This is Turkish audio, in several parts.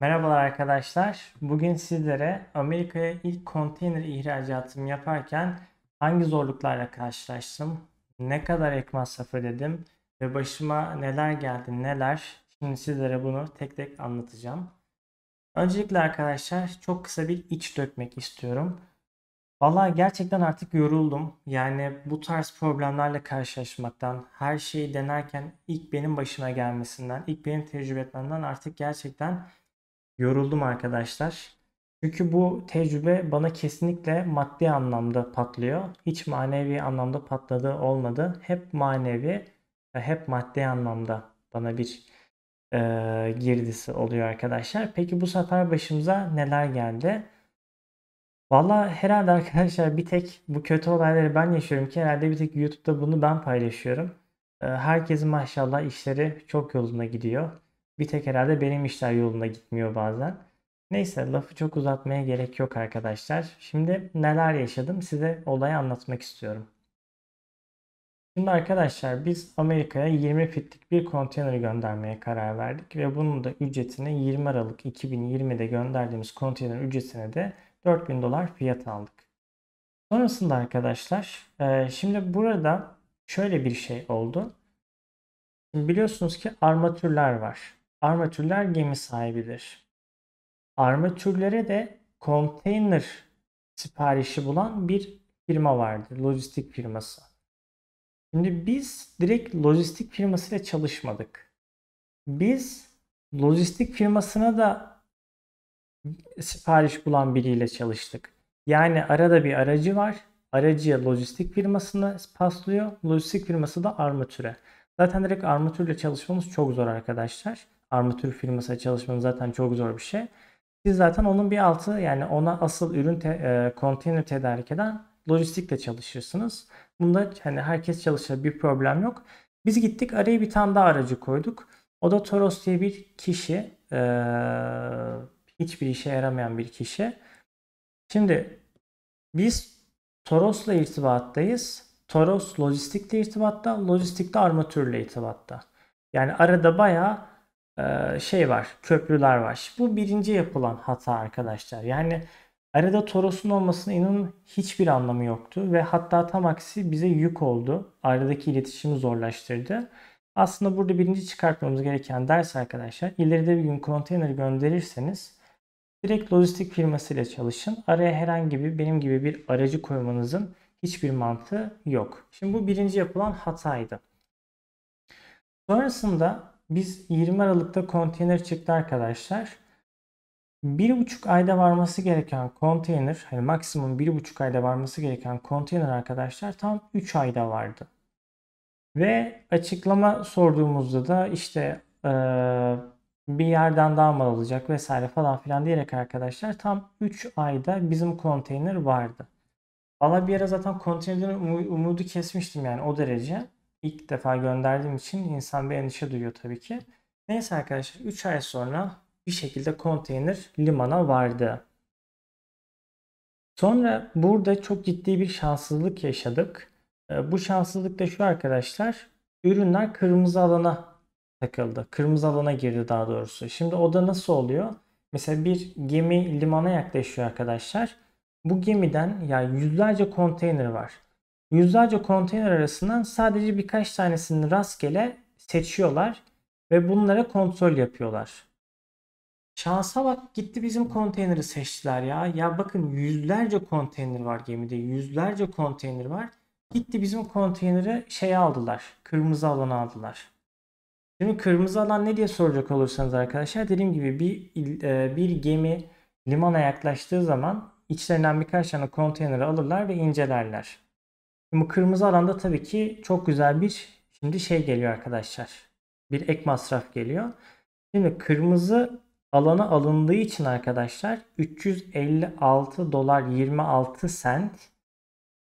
Merhabalar arkadaşlar. Bugün sizlere Amerika'ya ilk konteyner ihracatımı yaparken hangi zorluklarla karşılaştım, ne kadar ek masraf ödedim ve başıma neler geldi neler. Şimdi sizlere bunu tek tek anlatacağım. Öncelikle arkadaşlar çok kısa bir iç dökmek istiyorum. Valla gerçekten artık yoruldum. Yani bu tarz problemlerle karşılaşmaktan, her şeyi denerken ilk benim başıma gelmesinden, ilk benim tecrübe etmemden artık gerçekten yoruldum arkadaşlar. Çünkü bu tecrübe bana kesinlikle maddi anlamda patlıyor. Hiç manevi anlamda patladı olmadı. Hep manevi ve hep maddi anlamda bana bir e, girdisi oluyor arkadaşlar. Peki bu sefer başımıza neler geldi? Valla herhalde arkadaşlar bir tek bu kötü olayları ben yaşıyorum ki herhalde bir tek YouTube'da bunu ben paylaşıyorum. E, herkesin maşallah işleri çok yolunda gidiyor. Bir tek herhalde benim işler yolunda gitmiyor bazen. Neyse lafı çok uzatmaya gerek yok arkadaşlar. Şimdi neler yaşadım size olayı anlatmak istiyorum. Şimdi arkadaşlar biz Amerika'ya 20 fitlik bir konteyner göndermeye karar verdik ve bunun da ücretini 20 Aralık 2020'de gönderdiğimiz konteyner ücretine de 4000 dolar fiyat aldık. Sonrasında arkadaşlar e, şimdi burada şöyle bir şey oldu. biliyorsunuz ki armatürler var armatürler gemi sahibidir. Armatürlere de konteyner siparişi bulan bir firma vardır. Lojistik firması. Şimdi biz direkt lojistik firmasıyla çalışmadık. Biz lojistik firmasına da sipariş bulan biriyle çalıştık. Yani arada bir aracı var. Aracı lojistik firmasına paslıyor. Lojistik firması da armatüre. Zaten direkt armatürle çalışmamız çok zor arkadaşlar armatür firmasıyla çalışmanın zaten çok zor bir şey. Siz zaten onun bir altı yani ona asıl ürün te, e, konteyner tedarik eden lojistikle çalışırsınız. Bunda hani herkes çalışır bir problem yok. Biz gittik araya bir tane daha aracı koyduk. O da Toros diye bir kişi. E, hiçbir işe yaramayan bir kişi. Şimdi biz Toros'la irtibattayız. Toros lojistikle irtibatta, lojistikte armatürle irtibatta. Yani arada bayağı e, şey var, köprüler var. Bu birinci yapılan hata arkadaşlar. Yani arada Toros'un olmasına inanın hiçbir anlamı yoktu ve hatta tam aksi bize yük oldu. Aradaki iletişimi zorlaştırdı. Aslında burada birinci çıkartmamız gereken ders arkadaşlar ileride bir gün konteyner gönderirseniz direkt lojistik firmasıyla çalışın. Araya herhangi bir benim gibi bir aracı koymanızın hiçbir mantığı yok. Şimdi bu birinci yapılan hataydı. Sonrasında biz 20 Aralık'ta konteyner çıktı arkadaşlar. 1,5 ayda varması gereken konteyner, yani maksimum 1,5 ayda varması gereken konteyner arkadaşlar tam 3 ayda vardı. Ve açıklama sorduğumuzda da işte e, bir yerden daha mal olacak vesaire falan filan diyerek arkadaşlar tam 3 ayda bizim konteyner vardı. Valla bir ara zaten konteynerin umudu kesmiştim yani o derece ilk defa gönderdiğim için insan bir endişe duyuyor tabii ki. Neyse arkadaşlar 3 ay sonra bir şekilde konteyner limana vardı. Sonra burada çok ciddi bir şanssızlık yaşadık. Ee, bu şanssızlık da şu arkadaşlar. Ürünler kırmızı alana takıldı. Kırmızı alana girdi daha doğrusu. Şimdi o da nasıl oluyor? Mesela bir gemi limana yaklaşıyor arkadaşlar. Bu gemiden yani yüzlerce konteyner var yüzlerce konteyner arasından sadece birkaç tanesini rastgele seçiyorlar ve bunlara kontrol yapıyorlar. Şansa bak gitti bizim konteyneri seçtiler ya. Ya bakın yüzlerce konteyner var gemide. Yüzlerce konteyner var. Gitti bizim konteyneri şey aldılar. Kırmızı alanı aldılar. Şimdi kırmızı alan ne diye soracak olursanız arkadaşlar dediğim gibi bir e, bir gemi limana yaklaştığı zaman içlerinden birkaç tane konteyneri alırlar ve incelerler. Şimdi kırmızı alanda tabii ki çok güzel bir şimdi şey geliyor arkadaşlar. Bir ek masraf geliyor. Şimdi kırmızı alana alındığı için arkadaşlar 356 dolar 26 sent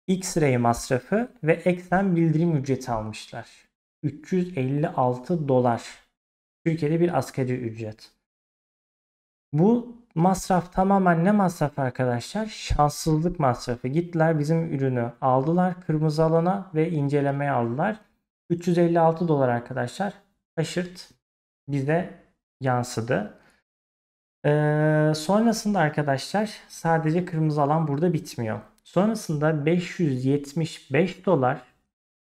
X-ray masrafı ve eksen bildirim ücreti almışlar. 356 dolar. Türkiye'de bir askeri ücret. Bu Masraf tamamen ne masraf arkadaşlar? Şanssızlık masrafı. Gittiler bizim ürünü aldılar kırmızı alana ve incelemeye aldılar. 356 dolar arkadaşlar. Aşırt bize yansıdı. Ee, sonrasında arkadaşlar sadece kırmızı alan burada bitmiyor. Sonrasında 575 dolar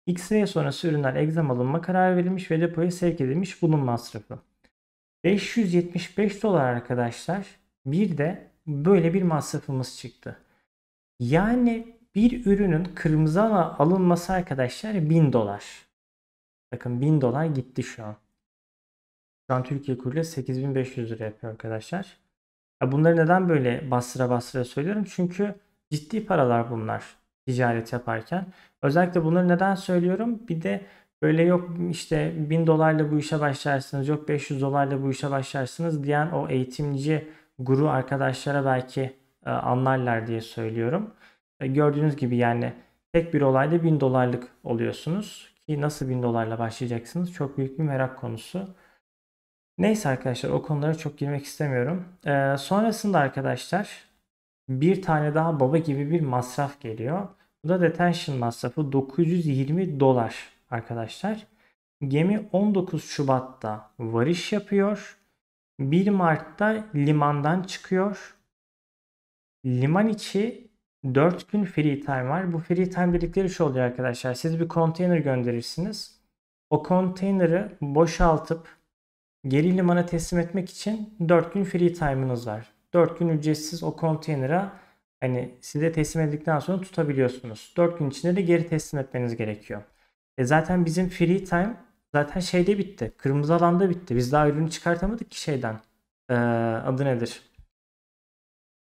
X-ray sonrası ürünler egzam alınma kararı verilmiş ve depoya sevk edilmiş bunun masrafı. 575 dolar arkadaşlar bir de böyle bir masrafımız çıktı. Yani bir ürünün kırmızı alana alınması arkadaşlar 1000 dolar. Bakın 1000 dolar gitti şu an. Şu an Türkiye kuruyla 8500 lira yapıyor arkadaşlar. Bunları neden böyle bastıra bastıra söylüyorum? Çünkü ciddi paralar bunlar ticaret yaparken. Özellikle bunları neden söylüyorum? Bir de böyle yok işte 1000 dolarla bu işe başlarsınız, yok 500 dolarla bu işe başlarsınız diyen o eğitimci guru arkadaşlara belki e, anlarlar diye söylüyorum. E, gördüğünüz gibi yani tek bir olayda 1000 dolarlık oluyorsunuz. Ki nasıl 1000 dolarla başlayacaksınız çok büyük bir merak konusu. Neyse arkadaşlar o konulara çok girmek istemiyorum. E, sonrasında arkadaşlar bir tane daha baba gibi bir masraf geliyor. Bu da detention masrafı 920 dolar arkadaşlar. Gemi 19 Şubat'ta varış yapıyor. 1 Mart'ta limandan çıkıyor. Liman içi 4 gün free time var. Bu free time dedikleri şu oluyor arkadaşlar. Siz bir konteyner gönderirsiniz. O konteyneri boşaltıp geri limana teslim etmek için 4 gün free time'ınız var. 4 gün ücretsiz o konteynera hani size teslim edildikten sonra tutabiliyorsunuz. 4 gün içinde de geri teslim etmeniz gerekiyor. E zaten bizim free time zaten şeyde bitti. Kırmızı alanda bitti. Biz daha ürünü çıkartamadık ki şeyden. Ee, adı nedir?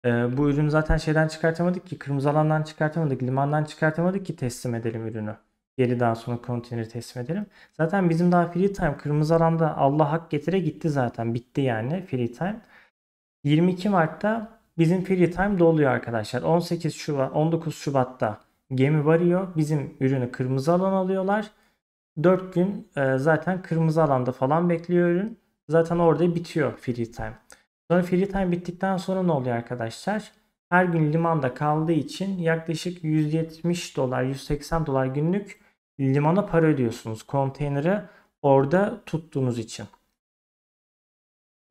Ee, bu ürünü zaten şeyden çıkartamadık ki. Kırmızı alandan çıkartamadık. Limandan çıkartamadık ki teslim edelim ürünü. Geri daha sonra konteyneri teslim edelim. Zaten bizim daha free time kırmızı alanda Allah hak getire gitti zaten. Bitti yani free time. 22 Mart'ta bizim free time doluyor arkadaşlar. 18 Şubat, 19 Şubat'ta gemi varıyor. Bizim ürünü kırmızı alan alıyorlar. 4 gün e, zaten kırmızı alanda falan bekliyor ürün. Zaten orada bitiyor free time. Sonra free time bittikten sonra ne oluyor arkadaşlar? Her gün limanda kaldığı için yaklaşık 170 dolar 180 dolar günlük limana para ödüyorsunuz. Konteyneri orada tuttuğunuz için.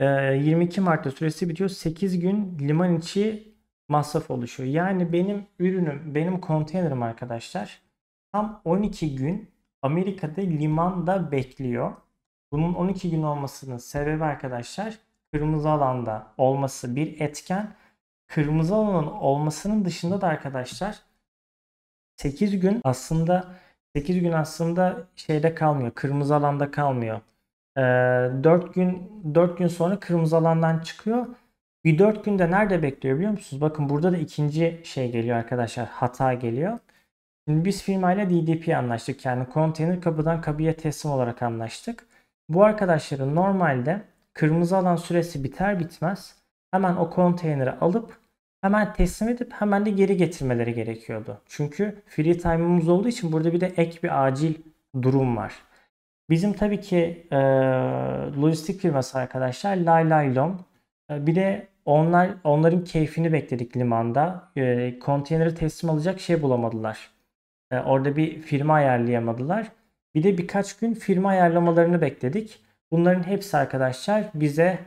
22 e, Mart'ta süresi bitiyor. 8 gün liman içi masraf oluşuyor. Yani benim ürünüm, benim konteynerim arkadaşlar tam 12 gün Amerika'da limanda bekliyor. Bunun 12 gün olmasının sebebi arkadaşlar kırmızı alanda olması bir etken. Kırmızı alanın olmasının dışında da arkadaşlar 8 gün aslında 8 gün aslında şeyde kalmıyor. Kırmızı alanda kalmıyor. Ee, 4 gün 4 gün sonra kırmızı alandan çıkıyor. Bir 4 günde nerede bekliyor biliyor musunuz? Bakın burada da ikinci şey geliyor arkadaşlar. Hata geliyor. Şimdi biz firmayla DDP anlaştık. Yani konteyner kapıdan kapıya teslim olarak anlaştık. Bu arkadaşların normalde kırmızı alan süresi biter bitmez hemen o konteyneri alıp hemen teslim edip hemen de geri getirmeleri gerekiyordu. Çünkü free time'ımız olduğu için burada bir de ek bir acil durum var. Bizim tabii ki e, lojistik firması arkadaşlar Lay Lay Lom. E, bir de onlar onların keyfini bekledik limanda. E, konteyneri teslim alacak şey bulamadılar. E, orada bir firma ayarlayamadılar. Bir de birkaç gün firma ayarlamalarını bekledik. Bunların hepsi arkadaşlar bize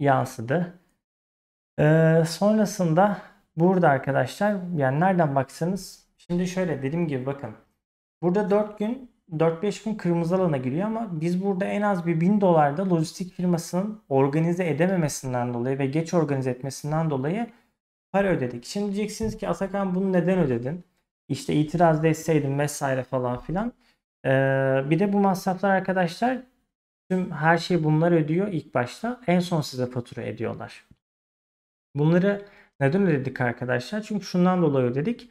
yansıdı. E, sonrasında burada arkadaşlar yani nereden baksanız şimdi şöyle dediğim gibi bakın. Burada 4 gün 4-5 gün kırmızı alana giriyor ama biz burada en az bir 1000 dolarda lojistik firmasının organize edememesinden dolayı ve geç organize etmesinden dolayı para ödedik. Şimdi diyeceksiniz ki Atakan bunu neden ödedin? işte itiraz etseydim vesaire falan filan. Ee, bir de bu masraflar arkadaşlar tüm her şeyi bunlar ödüyor ilk başta. En son size fatura ediyorlar. Bunları neden ödedik arkadaşlar? Çünkü şundan dolayı ödedik.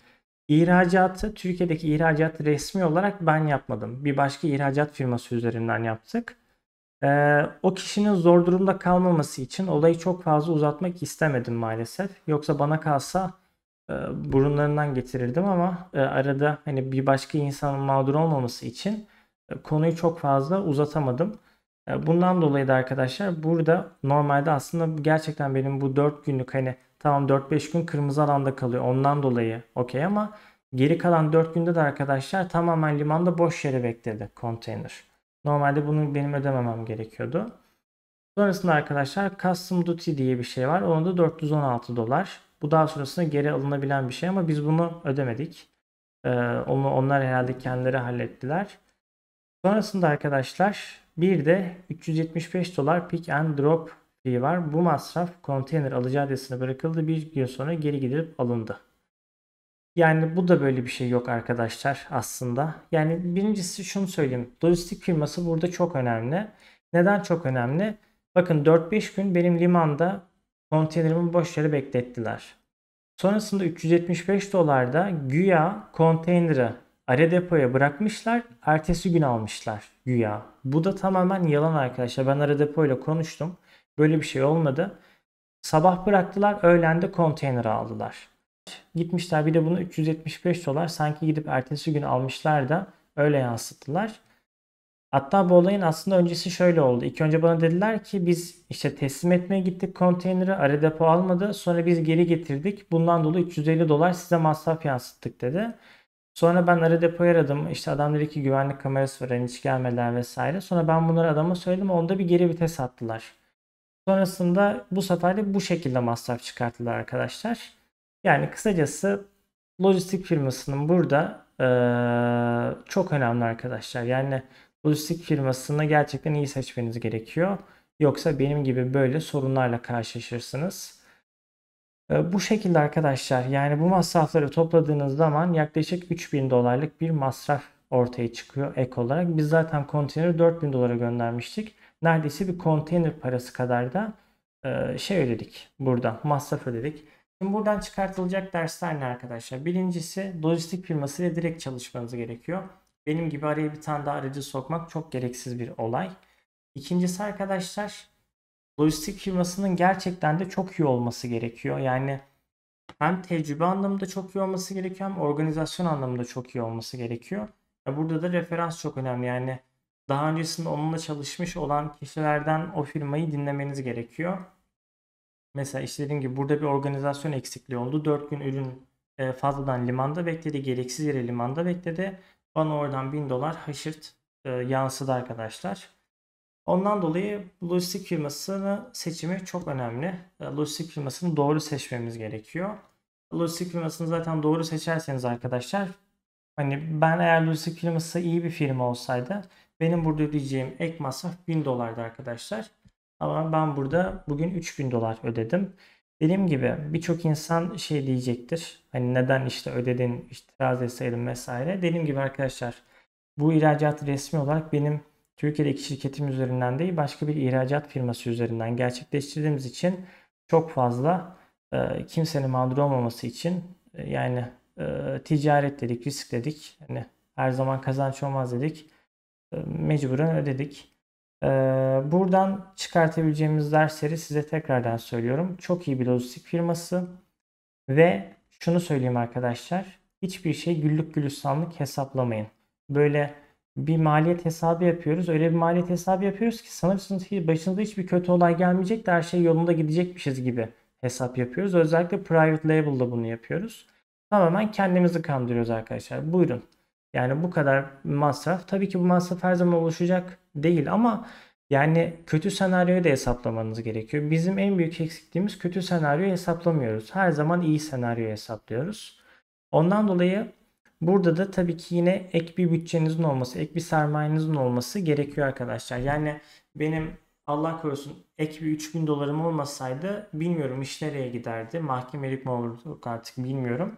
İhracatı, Türkiye'deki ihracatı resmi olarak ben yapmadım. Bir başka ihracat firması üzerinden yaptık. Ee, o kişinin zor durumda kalmaması için olayı çok fazla uzatmak istemedim maalesef. Yoksa bana kalsa e, burunlarından getirirdim ama e, arada hani bir başka insanın mağdur olmaması için e, konuyu çok fazla uzatamadım. Bundan dolayı da arkadaşlar burada normalde aslında gerçekten benim bu 4 günlük hani tamam 4-5 gün kırmızı alanda kalıyor. Ondan dolayı okey ama geri kalan 4 günde de arkadaşlar tamamen limanda boş yere bekledi konteyner. Normalde bunu benim ödememem gerekiyordu. Sonrasında arkadaşlar Custom Duty diye bir şey var. Onu da 416 dolar bu daha sonrasında geri alınabilen bir şey ama biz bunu ödemedik. Ee, onu onlar herhalde kendileri hallettiler. Sonrasında arkadaşlar bir de 375 dolar pick and drop fee var. Bu masraf konteyner alıcı adresine bırakıldı. Bir gün sonra geri gidip alındı. Yani bu da böyle bir şey yok arkadaşlar aslında. Yani birincisi şunu söyleyeyim. Lojistik firması burada çok önemli. Neden çok önemli? Bakın 4-5 gün benim limanda konteynerimi boş yere beklettiler. Sonrasında 375 dolarda güya konteyneri Are depoya bırakmışlar. Ertesi gün almışlar güya. Bu da tamamen yalan arkadaşlar. Ben Are depoyla konuştum. Böyle bir şey olmadı. Sabah bıraktılar. Öğlen de konteyner aldılar. Gitmişler bir de bunu 375 dolar sanki gidip ertesi gün almışlar da öyle yansıttılar. Hatta bu olayın aslında öncesi şöyle oldu. İlk önce bana dediler ki biz işte teslim etmeye gittik konteyneri. Arı depo almadı. Sonra biz geri getirdik. Bundan dolayı 350 dolar size masraf yansıttık dedi. Sonra ben arı depoyu aradım. İşte adam dedi ki güvenlik kamerası var. hiç gelmediler vesaire. Sonra ben bunları adama söyledim. Onda bir geri vites attılar. Sonrasında bu sefer de bu şekilde masraf çıkarttılar arkadaşlar. Yani kısacası lojistik firmasının burada ee, çok önemli arkadaşlar. Yani lojistik firmasını gerçekten iyi seçmeniz gerekiyor. Yoksa benim gibi böyle sorunlarla karşılaşırsınız. Ee, bu şekilde arkadaşlar yani bu masrafları topladığınız zaman yaklaşık 3000 dolarlık bir masraf ortaya çıkıyor ek olarak. Biz zaten konteyneri 4000 dolara göndermiştik. Neredeyse bir konteyner parası kadar da e, şey ödedik burada masraf ödedik. Şimdi buradan çıkartılacak dersler ne arkadaşlar? Birincisi lojistik firmasıyla direkt çalışmanız gerekiyor. Benim gibi araya bir tane daha aracı sokmak çok gereksiz bir olay. İkincisi arkadaşlar lojistik firmasının gerçekten de çok iyi olması gerekiyor. Yani hem tecrübe anlamında çok iyi olması gerekiyor hem organizasyon anlamında çok iyi olması gerekiyor. Burada da referans çok önemli. Yani daha öncesinde onunla çalışmış olan kişilerden o firmayı dinlemeniz gerekiyor. Mesela işte dediğim gibi burada bir organizasyon eksikliği oldu. 4 gün ürün e, fazladan limanda bekledi, gereksiz yere limanda bekledi. Bana oradan 1000 dolar haşırt e, yansıdı arkadaşlar. Ondan dolayı lojistik firmasını seçimi çok önemli. E, lojistik firmasını doğru seçmemiz gerekiyor. Lojistik firmasını zaten doğru seçerseniz arkadaşlar hani ben eğer lojistik firması iyi bir firma olsaydı benim burada ödeyeceğim ek masraf 1000 dolardı arkadaşlar. Ama ben burada bugün 3000 dolar ödedim. Dediğim gibi birçok insan şey diyecektir. Hani neden işte ödedin, işte itiraz etseydin vesaire. Dediğim gibi arkadaşlar bu ihracatı resmi olarak benim Türkiye'deki şirketim üzerinden değil başka bir ihracat firması üzerinden gerçekleştirdiğimiz için çok fazla e, kimsenin mağdur olmaması için e, yani e, ticaret dedik, risk dedik. Hani her zaman kazanç olmaz dedik. E, mecburen ödedik. Ee, buradan çıkartabileceğimiz dersleri size tekrardan söylüyorum. Çok iyi bir lojistik firması ve şunu söyleyeyim arkadaşlar. Hiçbir şey güllük gülistanlık hesaplamayın. Böyle bir maliyet hesabı yapıyoruz. Öyle bir maliyet hesabı yapıyoruz ki sanırsınız ki başınıza hiçbir kötü olay gelmeyecek de her şey yolunda gidecekmişiz gibi hesap yapıyoruz. Özellikle private label'da bunu yapıyoruz. Tamamen kendimizi kandırıyoruz arkadaşlar. Buyurun. Yani bu kadar masraf. Tabii ki bu masraf her zaman oluşacak değil ama yani kötü senaryoyu da hesaplamanız gerekiyor. Bizim en büyük eksikliğimiz kötü senaryoyu hesaplamıyoruz. Her zaman iyi senaryoyu hesaplıyoruz. Ondan dolayı burada da tabii ki yine ek bir bütçenizin olması, ek bir sermayenizin olması gerekiyor arkadaşlar. Yani benim Allah korusun ek bir 3000 dolarım olmasaydı bilmiyorum iş nereye giderdi. Mahkemelik mi olurdu artık bilmiyorum.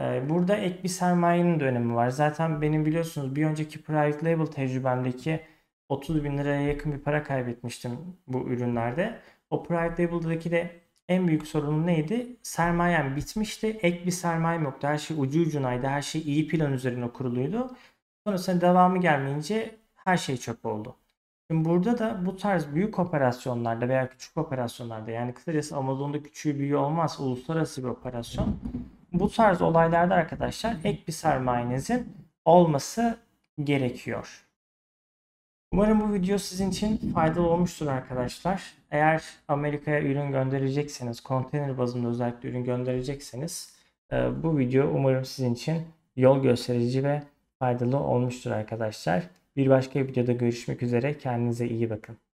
Ee, burada ek bir sermayenin de önemi var. Zaten benim biliyorsunuz bir önceki private label tecrübemdeki 30 bin liraya yakın bir para kaybetmiştim bu ürünlerde. O private label'daki de en büyük sorunum neydi? Sermayem bitmişti. Ek bir sermayem yoktu. Her şey ucu ucunaydı. Her şey iyi plan üzerine kuruluydu. Sonrasında devamı gelmeyince her şey çöp oldu. Şimdi burada da bu tarz büyük operasyonlarda veya küçük operasyonlarda yani kısacası Amazon'da küçüğü büyüğü olmaz uluslararası bir operasyon bu tarz olaylarda arkadaşlar ek bir sermayenizin olması gerekiyor. Umarım bu video sizin için faydalı olmuştur arkadaşlar. Eğer Amerika'ya ürün gönderecekseniz, konteyner bazında özellikle ürün gönderecekseniz e, bu video umarım sizin için yol gösterici ve faydalı olmuştur arkadaşlar. Bir başka videoda görüşmek üzere. Kendinize iyi bakın.